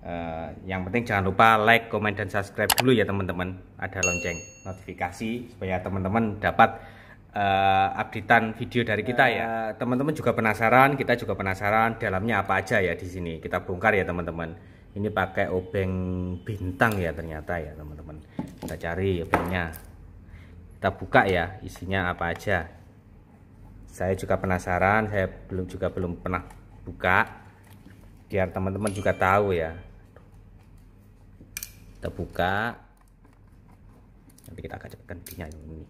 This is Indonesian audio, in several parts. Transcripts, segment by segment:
Eh, yang penting jangan lupa like, komen, dan subscribe dulu ya teman-teman. Ada lonceng notifikasi supaya teman-teman dapat uh, updatean video dari kita ya. Eh, teman-teman juga penasaran, kita juga penasaran dalamnya apa aja ya di sini. Kita bongkar ya teman-teman. Ini pakai obeng bintang ya ternyata ya teman-teman. Kita cari obengnya. Kita buka ya isinya apa aja. Saya juga penasaran, saya belum juga belum pernah buka biar teman-teman juga tahu ya kita buka nanti kita agak yang ini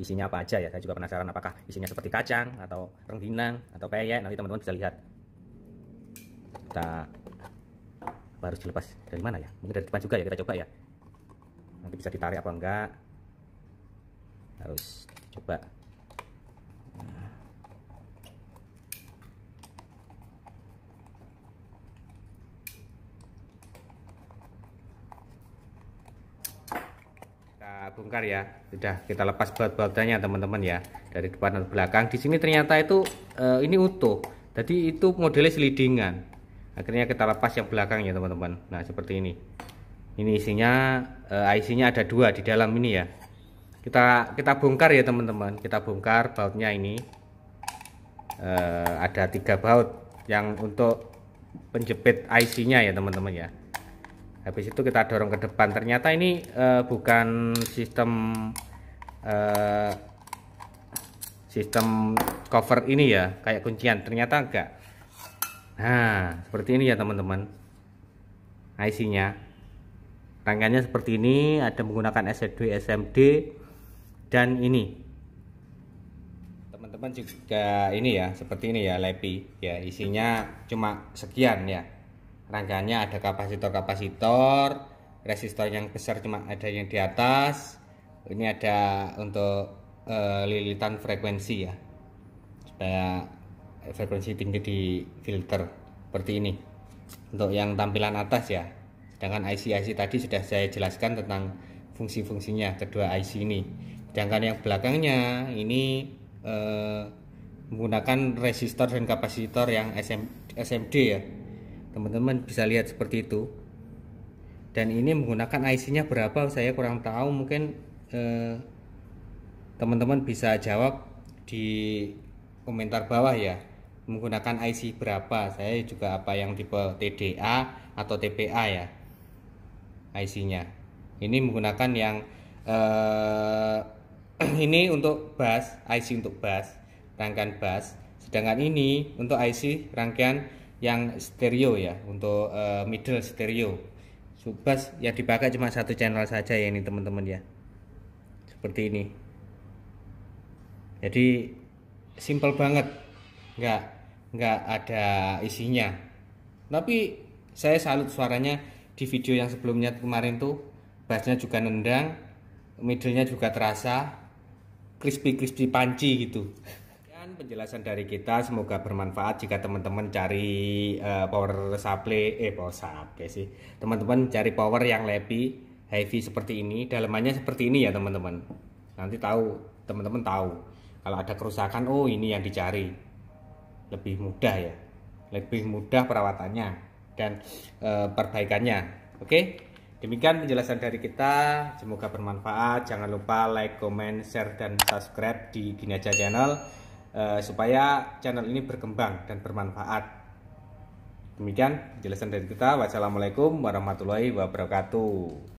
isinya apa aja ya saya juga penasaran apakah isinya seperti kacang atau rengginang atau peyek nanti teman-teman bisa lihat kita harus dilepas dari mana ya mungkin dari depan juga ya kita coba ya nanti bisa ditarik apa enggak harus coba bongkar ya sudah kita lepas baut-bautnya teman-teman ya dari depan dan belakang di sini ternyata itu uh, ini utuh jadi itu modelnya selidingan akhirnya kita lepas yang belakang ya teman-teman nah seperti ini ini isinya uh, IC-nya ada dua di dalam ini ya kita kita bongkar ya teman-teman kita bongkar bautnya ini uh, ada tiga baut yang untuk penjepit IC-nya ya teman-teman ya habis itu kita dorong ke depan ternyata ini uh, bukan sistem uh, sistem cover ini ya kayak kuncian ternyata enggak nah seperti ini ya teman-teman IC-nya rangkaiannya seperti ini ada menggunakan SD SMD dan ini teman-teman juga ini ya seperti ini ya lepi ya isinya cuma sekian ya rangkanya ada kapasitor-kapasitor resistor yang besar cuma ada yang di atas ini ada untuk uh, lilitan frekuensi ya supaya frekuensi tinggi di filter seperti ini untuk yang tampilan atas ya sedangkan IC-IC tadi sudah saya jelaskan tentang fungsi-fungsinya kedua IC ini sedangkan yang belakangnya ini eh, menggunakan resistor dan kapasitor yang SM, SMD ya teman-teman bisa lihat seperti itu dan ini menggunakan IC nya berapa saya kurang tahu mungkin eh, teman-teman eh, bisa jawab di komentar bawah ya menggunakan IC berapa saya juga apa yang tipe TDA atau TPA ya IC nya ini menggunakan yang eh, ini untuk bus IC untuk bus rangkaian bus sedangkan ini untuk IC rangkaian yang stereo ya untuk uh, middle stereo subas ya dipakai cuma satu channel saja ya ini teman-teman ya seperti ini jadi simple banget nggak nggak ada isinya tapi saya salut suaranya di video yang sebelumnya kemarin tuh bassnya juga nendang middlenya juga terasa crispy crispy panci gitu penjelasan dari kita, semoga bermanfaat jika teman-teman cari uh, power supply eh power supply sih. Teman-teman cari power yang lebih heavy seperti ini, dalamannya seperti ini ya teman-teman. Nanti tahu, teman-teman tahu. Kalau ada kerusakan, oh ini yang dicari. Lebih mudah ya. Lebih mudah perawatannya dan uh, perbaikannya. Oke. Okay? Demikian penjelasan dari kita, semoga bermanfaat. Jangan lupa like, comment, share, dan subscribe di Ginaja Channel. Eh, supaya channel ini berkembang dan bermanfaat. Demikian penjelasan dari kita. Wassalamualaikum warahmatullahi wabarakatuh.